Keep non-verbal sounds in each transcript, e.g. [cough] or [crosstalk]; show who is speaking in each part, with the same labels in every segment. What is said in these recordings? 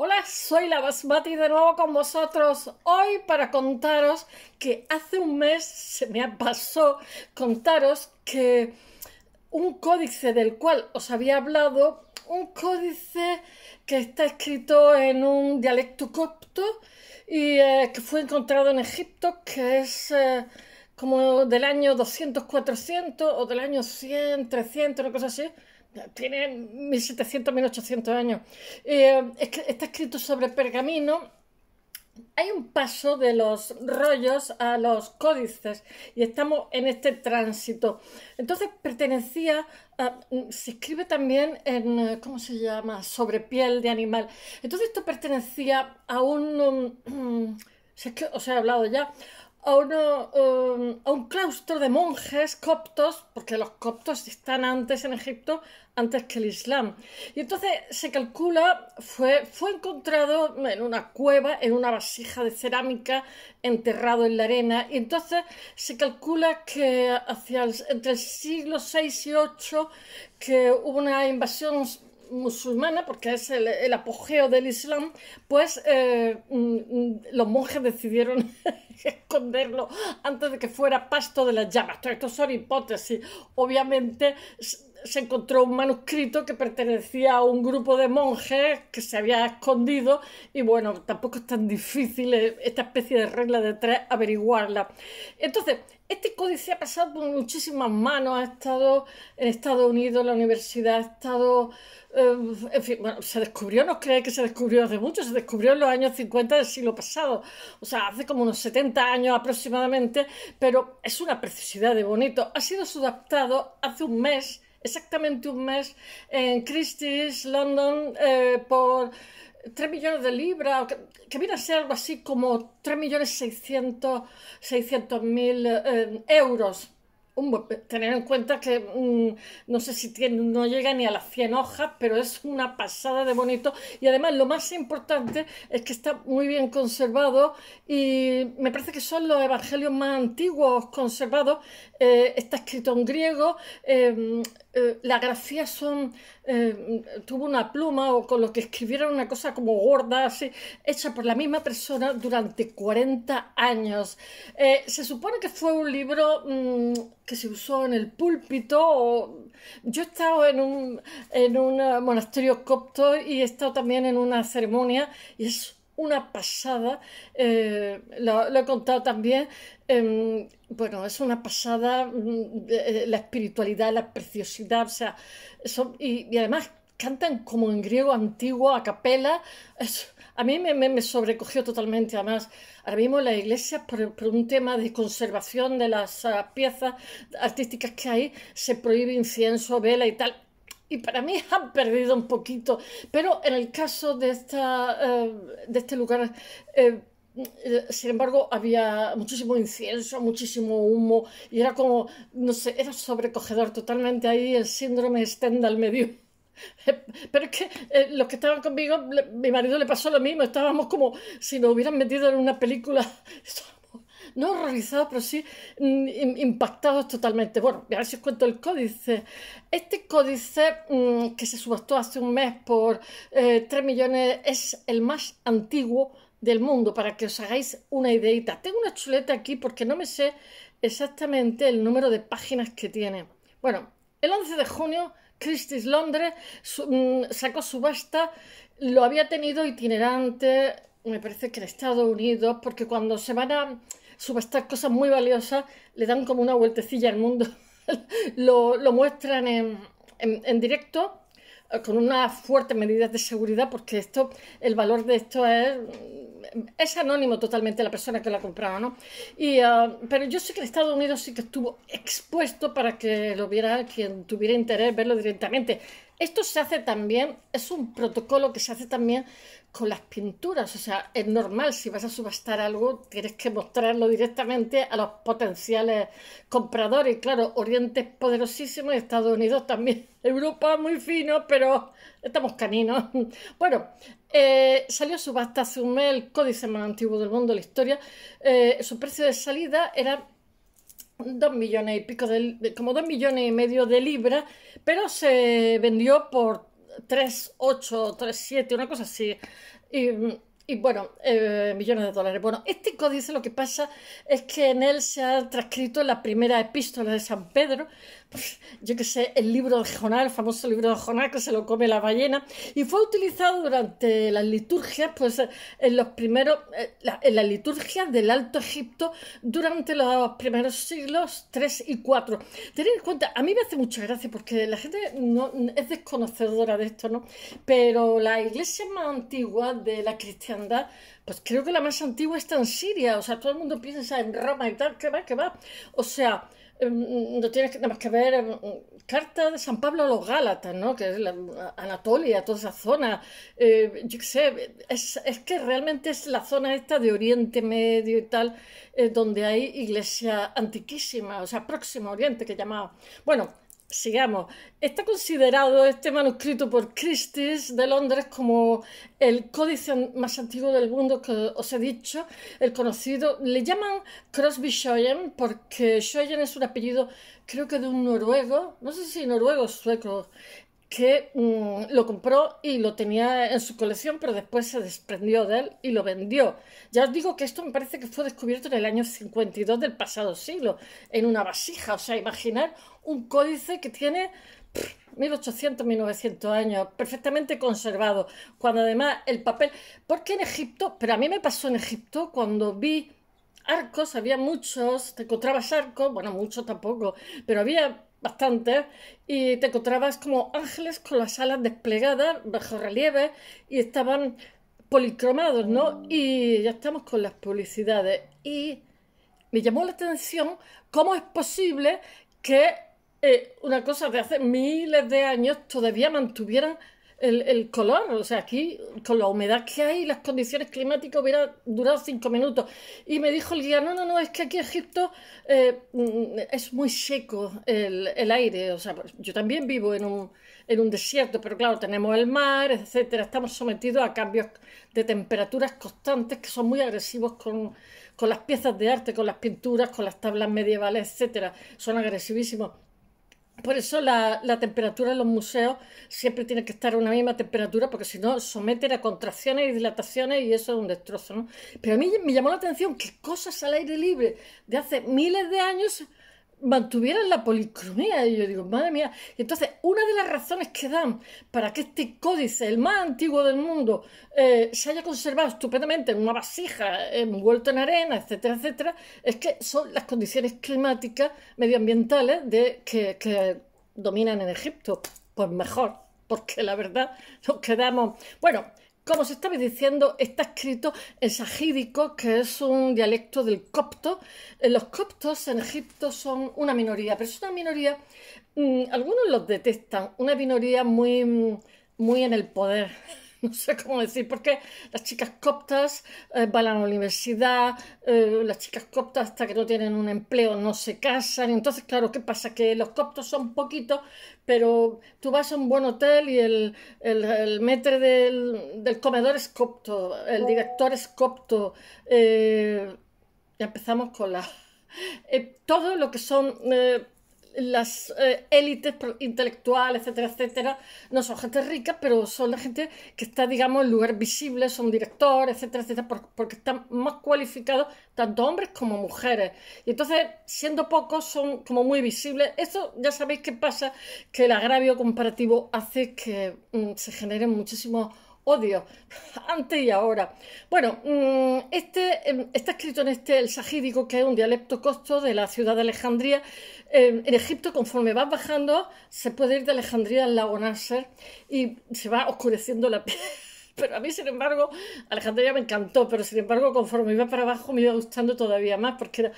Speaker 1: Hola, soy la Basmati de nuevo con vosotros hoy para contaros que hace un mes se me pasó contaros que un códice del cual os había hablado, un códice que está escrito en un dialecto copto y eh, que fue encontrado en Egipto, que es eh, como del año 200-400 o del año 100-300, una cosa así, tiene 1700, 1800 años. Eh, está escrito sobre pergamino. Hay un paso de los rollos a los códices y estamos en este tránsito. Entonces pertenecía a, mm, se escribe también en, eh, ¿cómo se llama?, sobre piel de animal. Entonces esto pertenecía a un... Mm, si [clears throat] es que os he hablado ya, Um, a, un claustro de monjes coptos, porque los coptos están antes en Egipto, antes que el Islam. Y entonces se calcula, fue, fue encontrado en una cueva, en una vasija de cerámica, enterrado en la arena, y entonces se calcula que hacia entre el siglo VI y VIII, que hubo una invasión musulmana, porque es el, apogeo del Islam, pues eh, mm, mm, los monjes decidieron [laughs] esconderlo antes de que fuera pasto de las llamas. Esto son hipótesis. Obviamente se encontró un manuscrito que pertenecía a un grupo de monjes que se había escondido y bueno, tampoco es tan difícil eh, esta especie de regla de tres averiguarla. Entonces, este códice ha pasado por muchísimas manos, ha estado en Estados Unidos, en la universidad, ha estado, eh, en fin, bueno, se descubrió, no cree que se descubrió hace mucho, se descubrió en los años 50 del siglo pasado, o sea, hace como unos 70 años aproximadamente, pero es una precisidad de bonito. Ha sido adaptado hace un mes exactamente un mes en Christie's, London, eh, por 3 millones de libras, que, viene a ser algo así como 3 millones 600, mil eh, euros. Un tener en cuenta que mm, no sé si tiene, no llega ni a las 100 hojas, pero es una pasada de bonito. Y además lo más importante es que está muy bien conservado y me parece que son los evangelios más antiguos conservados eh, está escrito en griego, em, eh, grafías la grafía son, em, tuvo una pluma o con lo que escribieron una cosa como gorda, así, hecha por la misma persona durante 40 años. Eh, se supone que fue un libro mm, que se usó en el púlpito. Yo he estado en un, en un monasterio copto y he estado también en una ceremonia y es una pasada, eh, lo, he contado también, em, bueno, es una pasada mm, eh, eh, la espiritualidad, la preciosidad, o sea, y, además cantan como en griego antiguo, a capela, a mí me, sobrecogió totalmente, además, ahora mismo las iglesias, por, un tema de conservación de las ah, piezas artísticas que hay, se prohíbe incienso, vela y tal, y para mí [laughs] han perdido un poquito. Pero en el caso de, esta, eh, de este lugar, eh, mm, sin embargo, había muchísimo incienso, muchísimo humo, y era como, no sé, era sobrecogedor totalmente ahí el síndrome Stendhal medio. [laughs] Pero es que eh, los que estaban conmigo, mi marido le pasó lo mismo, estábamos como si nos hubieran metido en una película [laughs] no horrorizados, pero sí mm, impactados totalmente. Bueno, a ver si os cuento el códice. Este códice mm, que se subastó hace un mes por 3 eh, millones es el más antiguo del mundo, para que os hagáis una ideita. Tengo una chuleta aquí porque no me sé exactamente el número de páginas que tiene. Bueno, el 11 de junio Christie's Londres mm, sacó subasta, lo había tenido itinerante, me parece que en Estados Unidos, porque cuando se van a subastar cosas muy valiosas, le dan como una vueltecilla al mundo, [laughs] lo, lo, muestran en, en, directo eh, con unas fuertes medidas de seguridad, porque esto, el valor de esto es es anónimo totalmente la persona que la ha comprado, ¿no? Y, ah, pero yo sé que en Estados Unidos sí que estuvo expuesto para que lo viera quien tuviera interés verlo directamente. Esto se hace también, es un protocolo que se hace también con las pinturas, o sea, es normal, si vas a subastar algo, tienes que mostrarlo directamente a los potenciales compradores. claro, Oriente es poderosísimo y Estados Unidos también. [laughs] Europa muy fino, pero Estamos caninos. [laughs] Bueno, eh, salió a subasta Zumé, el códice más antiguo del mundo de la historia. Eh, su precio de salida era dos millones y pico, de, como dos millones y medio de libras, pero se vendió por 3,8, 3,7, una cosa así. Y, bueno, eh, millones de dólares. Bueno, este códice lo que pasa es que en él se ha transcrito la primera epístola de San Pedro, yo que sé, el libro de Jonás, el famoso libro de Jonás que se lo come la ballena, y fue utilizado durante las liturgias, pues en los primeros, eh, en las liturgias del Alto Egipto durante los primeros siglos 3 y 4. Tened en cuenta, a mí me hace mucha gracia porque la gente no, es desconocedora de esto, ¿no? Pero la iglesia más antigua de la cristiandad pues creo que la más antigua está en Siria, o sea, todo el mundo piensa en Roma y tal, que va, que va. O sea, no em, mm, tienes nada más que ver em, carta de San Pablo a los Gálatas, ¿no? Que es la, Anatolia, toda esa zona. Eh, yo qué sé, es, que realmente es la zona esta de Oriente Medio y tal, eh, donde hay iglesia antiquísima, o sea, Próximo Oriente que llamaba. Bueno, Sigamos. Está considerado este manuscrito por Christie's de Londres como el códice más antiguo del mundo que os he dicho, el conocido. Le llaman Crosby Schoen porque Schoen es un apellido, creo que de un noruego, no sé si noruego o sueco, que mm, lo compró y lo tenía en su colección, pero después se desprendió de él y lo vendió. Ya os digo que esto me parece que fue descubierto en el año 52 del pasado siglo, en una vasija, o sea, imaginar un códice que tiene 1800, 1900 años, perfectamente conservado, cuando además el papel, porque en Egipto, pero a mí me pasó en Egipto cuando vi arcos, había muchos, te encontrabas arcos, bueno, muchos tampoco, pero había bastantes, y te encontrabas como ángeles con las alas desplegadas, bajo relieve, y estaban policromados, ¿no? Y ya estamos con las publicidades. Y me llamó la atención cómo es posible que eh, una cosa de hace miles de años todavía mantuvieran el, el, color. O sea, aquí con la humedad que hay, las condiciones climáticas hubiera durado cinco minutos. Y me dijo el guía, no, no, no, es que aquí en Egipto eh, mm, es muy seco el, aire. O sea, pues, yo también vivo en un, en un desierto, pero claro, tenemos el mar, etcétera. Estamos sometidos a cambios de temperaturas constantes que son muy agresivos con, con las piezas de arte, con las pinturas, con las tablas medievales, etcétera. Son agresivísimos. Por eso la, temperatura en los museos siempre tiene que estar a una misma temperatura, porque si no, someten a contracciones y dilataciones y eso es un destrozo. ¿no? Pero a mí me llamó la atención que cosas al aire libre de hace miles de años mantuvieran la policromía. Y yo digo, madre mía. Y entonces, una de las razones que dan para que este códice, el más antiguo del mundo, eh, se haya conservado estupendamente en una vasija, eh, envuelto en arena, etcétera, etcétera, es que son las condiciones climáticas, medioambientales de, que, que dominan en Egipto. Pues mejor, porque la verdad nos quedamos. Bueno. Como se estaba diciendo, está escrito en sajídico, que es un dialecto del copto. Eh, los coptos en Egipto son una minoría, pero es una minoría, mm, algunos los detestan, una minoría muy, mm, muy en el poder [laughs] no sé cómo decir, porque las chicas coptas eh, van a la universidad, eh, las chicas coptas hasta que no tienen un empleo no se casan, entonces claro, ¿qué pasa? Que los coptos son poquitos, pero tú vas a un buen hotel y el, el, del, comedor es copto, el director es copto, eh, empezamos con la... todo lo que son las eh, élites intelectuales, etcétera, etcétera, no son gente rica, pero son la gente que está, digamos, en lugar visible, son directores, etcétera, etcétera, porque están más cualificados tanto hombres como mujeres. Y entonces, siendo pocos, son como muy visibles. Eso, ya sabéis qué pasa, que el agravio comparativo hace que mm, se generen muchísimos odio, [laughs] antes y ahora. Bueno, mm, este, em, está escrito en este el sajídico, que es un dialecto costo de la ciudad de Alejandría. Em, en Egipto, conforme vas bajando, se puede ir de Alejandría al lago Nasser y se va oscureciendo la [laughs] piel pero a mí, sin embargo, Alejandría me encantó, pero sin embargo, conforme iba para abajo me iba gustando todavía más porque era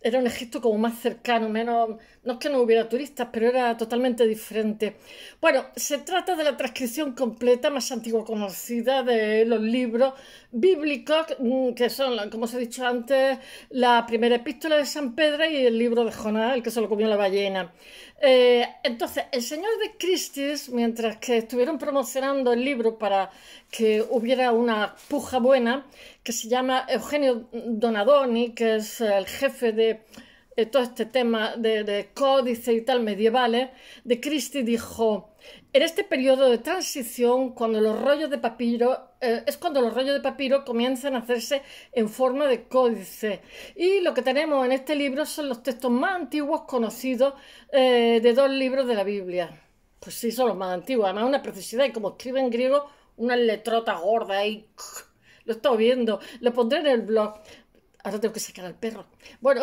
Speaker 1: era un Egipto como más cercano, menos, no es que no hubiera turistas, pero era totalmente diferente. Bueno, se trata de la transcripción completa más antigua conocida de los libros bíblicos, mm, que son, como os he dicho antes, la primera epístola de San Pedro y el libro de Jonás, el que se lo comió la ballena. Eh, entonces, el señor de Cristis, mientras que estuvieron promocionando el libro para que hubiera una puja buena que se llama Eugenio Donadoni, que es el jefe de todo este tema de, de códice y tal medievales, ¿eh? de Christie dijo, en este periodo de transición, cuando los rollos de papiro, eh, es cuando los rollos de papiro comienzan a hacerse en forma de códice. Y lo que tenemos en este libro son los textos más antiguos conocidos eh, de dos libros de la Biblia. Pues sí, son los más antiguos, además una precisidad, y como escribe en griego, una letrota gorda ahí. Lo estoy viendo. Lo pondré en el blog. Ahora tengo que sacar al perro. Bueno.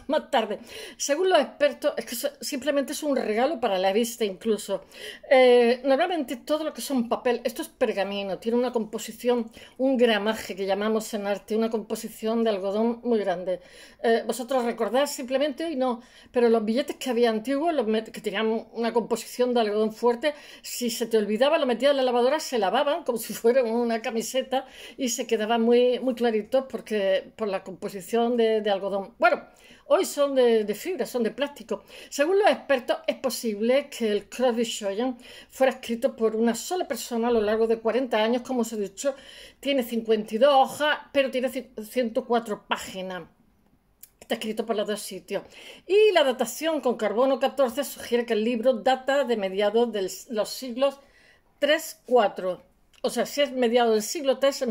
Speaker 1: [laughs] más tarde. Según los expertos, es que simplemente es un regalo para la vista incluso. Eh, normalmente todo lo que son papel, esto es pergamino, tiene una composición, un gramaje que llamamos en arte, una composición de algodón muy grande. Eh, vosotros recordáis simplemente, hoy no, pero los billetes que había antiguos, los que tenían una composición de algodón fuerte, si se te olvidaba, lo metías en la lavadora, se lavaban como si fuera una camiseta y se quedaban muy, muy claritos porque, por la composición de, de algodón. Bueno, Hoy son de, fibra, son de plástico. Según los expertos, es posible que el Crosby Shoyan fuera escrito por una sola persona a lo largo de 40 años. Como os he dicho, tiene 52 hojas, pero tiene 104 páginas está escrito por los dos sitios. Y la datación con carbono 14 sugiere que el libro data de mediados de los siglos 3-4. O sea, si es mediados del siglo 3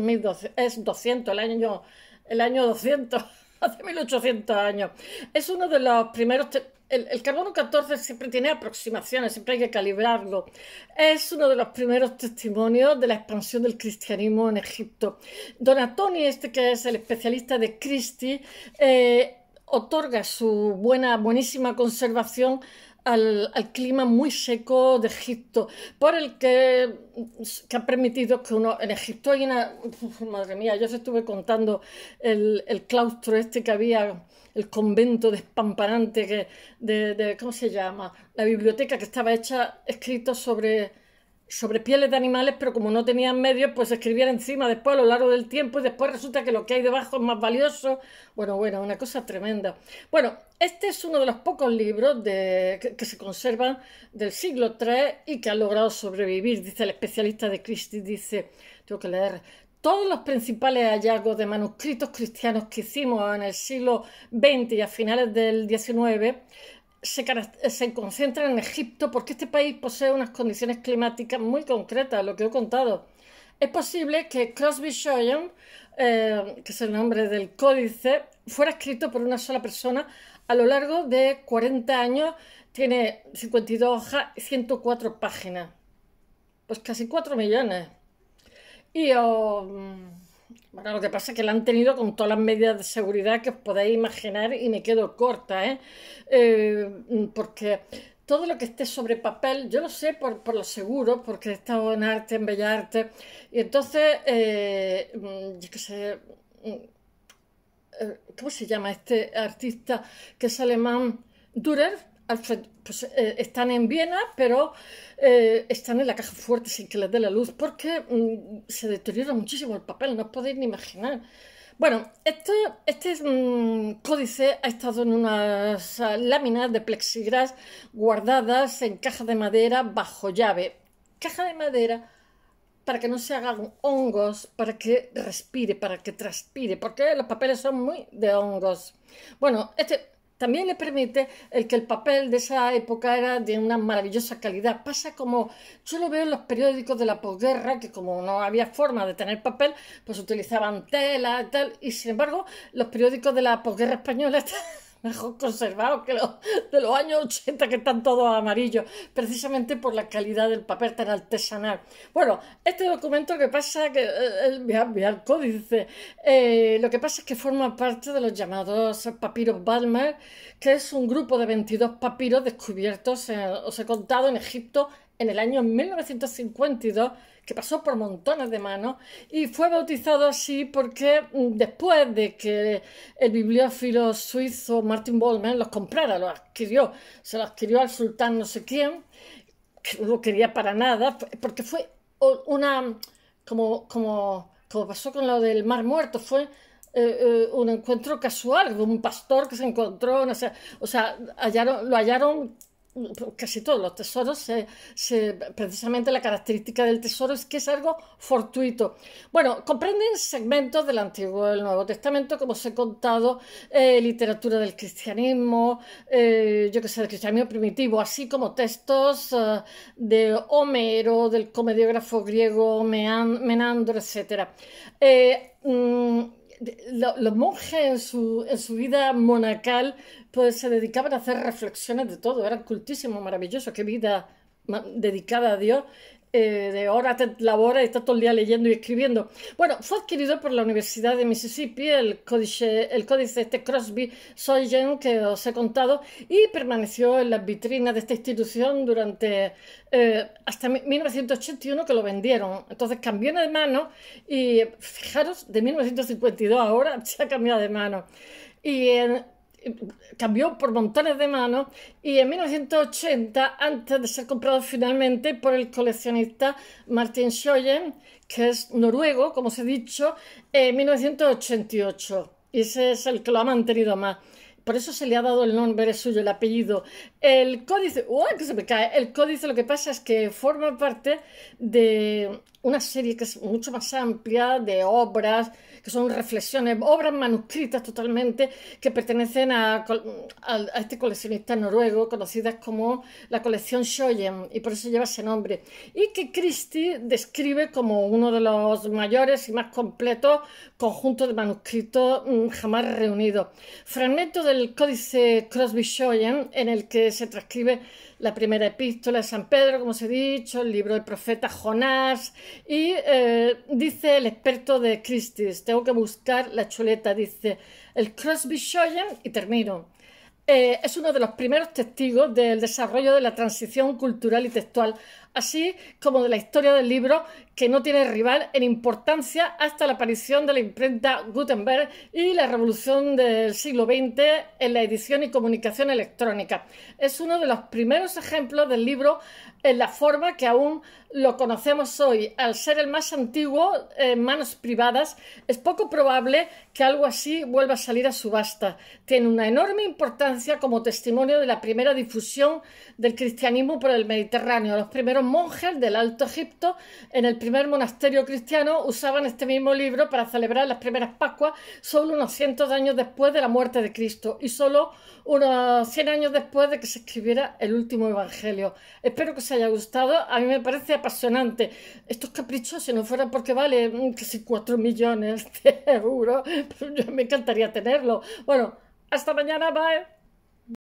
Speaker 1: es 200, el año, el año 200. [laughs] hace 1800 años. Es uno de los primeros... El, carbono 14 siempre tiene aproximaciones, siempre hay que calibrarlo. Es uno de los primeros testimonios de la expansión del cristianismo en Egipto. Don este que es el especialista de Christie, eh, otorga su buena, buenísima conservación al, clima muy seco de Egipto, por el que, mm, ha permitido que uno, en Egipto hay una, madre mía, yo os estuve contando el, claustro este que había el convento despamparante que, de, ¿cómo se llama? La biblioteca que estaba hecha, escrito sobre sobre pieles de animales, pero como no tenían medios, pues escribían encima después a lo largo del tiempo y después resulta que lo que hay debajo es más valioso. Bueno, bueno, una cosa tremenda. Bueno, este es uno de los pocos libros que, que, se conservan del siglo III y que han logrado sobrevivir, dice el especialista de Christie, dice, tengo que leer. Todos los principales hallazgos de manuscritos cristianos que hicimos en el siglo XX y a finales del XIX eh, se, concentra en Egipto porque este país posee unas condiciones climáticas muy concretas, lo que he contado. Es posible que Crosby Shoyan, eh, que es el nombre del códice, fuera escrito por una sola persona a lo largo de 40 años, tiene 52 hojas y 104 páginas. Pues casi 4 millones. Y. Mm, bueno, lo que pasa es que la han tenido con todas las medidas de seguridad que os podéis imaginar y me quedo corta, ¿eh? eh porque todo lo que esté sobre papel, yo lo sé por, lo seguro, porque he estado en arte, en bella arte, y entonces, eh, yo qué sé, eh, ¿cómo se llama este artista que es alemán? Dürer, Alfred, pues eh, están en Viena, pero eh, están en la caja fuerte sin que les dé la luz, porque mm, se deteriora muchísimo el papel, no os podéis ni imaginar. Bueno, este, este códice ha estado en unas láminas de plexiglas guardadas en caja de madera bajo llave. Caja de madera para que no se hagan hongos, para que respire, para que transpire, porque los papeles son muy de hongos. Bueno, este también le permite el que el papel de esa época era de una maravillosa calidad. Pasa como, yo lo veo en los periódicos de la posguerra, que como no había forma de tener papel, pues utilizaban tela y tal, y sin embargo los periódicos de la posguerra española... [laughs] mejor conservados que los de los años 80 que están todos amarillos, precisamente por la calidad del papel tan artesanal. Bueno, este documento que pasa, que eh, el códice, eh, lo que pasa es que forma parte de los llamados papiros Balmer, que es un grupo de 22 papiros descubiertos, eh, os he contado, en Egipto en el año 1952, que pasó por montones de manos, y fue bautizado así porque mm, después de que el bibliófilo suizo Martin Bollman los comprara, los adquirió, se los adquirió al sultán no sé quién, que no lo quería para nada, porque fue una, como, como, pasó con lo del Mar Muerto, fue eh, eh, un encuentro casual de un pastor que se encontró, no sé, o sea, hallaron, lo hallaron pues, casi todos los tesoros, se, precisamente la característica del tesoro es que es algo fortuito. Bueno, comprenden segmentos del Antiguo y del Nuevo Testamento, como os he contado, eh, literatura del cristianismo, eh, yo que sé, del cristianismo primitivo, así como textos eh, de Homero, del comediógrafo griego Menandro, etc los monjes en su, en su, vida monacal pues se dedicaban a hacer reflexiones de todo, era cultísimo, maravilloso, qué vida dedicada a Dios eh, de horas de y está todo el día leyendo y escribiendo. Bueno, fue adquirido por la Universidad de Mississippi, el códice, el códice este Crosby Soyen que os he contado, y permaneció en las vitrinas de esta institución durante eh, hasta 1981 que lo vendieron. Entonces cambió de mano y fijaros, de 1952 ahora [laughs] se ha cambiado de mano. Y en cambió por montones de manos y en 1980, antes de ser comprado finalmente por el coleccionista Martin Schoyen, que es noruego, como os he dicho, en 1988. Y ese es el que lo ha mantenido más. Por eso se le ha dado el nombre suyo, el apellido. El códice, ¡Uy, que se me cae! El códice lo que pasa es que forma parte de una serie que es mucho más amplia de obras, que son reflexiones, obras manuscritas totalmente, que pertenecen a, este coleccionista noruego, conocida como la colección Shoyen, y por eso lleva ese nombre, y que Christie describe como uno de los mayores y más completos conjuntos de manuscritos mm, jamás reunidos. Fragmento del códice Crosby Shoyen, en el que se transcribe la primera epístola de San Pedro, como os he dicho, el libro del profeta Jonás, y eh, dice el experto de Christie's, tengo que buscar la chuleta, dice el Crosby Shoyan, y termino. Eh, es uno de los primeros testigos del desarrollo de la transición cultural y textual así como de la historia del libro que no tiene rival en importancia hasta la aparición de la imprenta Gutenberg y la revolución del siglo XX en la edición y comunicación electrónica. Es uno de los primeros ejemplos del libro en la forma que aún lo conocemos hoy. Al ser el más antiguo eh, en manos privadas, es poco probable que algo así vuelva a salir a subasta. Tiene una enorme importancia como testimonio de la primera difusión del cristianismo por el Mediterráneo. Los primeros monjes del Alto Egipto en el primer monasterio cristiano usaban este mismo libro para celebrar las primeras Pascuas solo unos cientos de años después de la muerte de Cristo y solo unos 100 años después de que se escribiera el último Evangelio. Espero que haya gustado. A mí me parece apasionante. estos caprichos, si no fuera porque vale mm, casi 4 millones de euros, [laughs] me encantaría tenerlo. Bueno, hasta mañana, bye.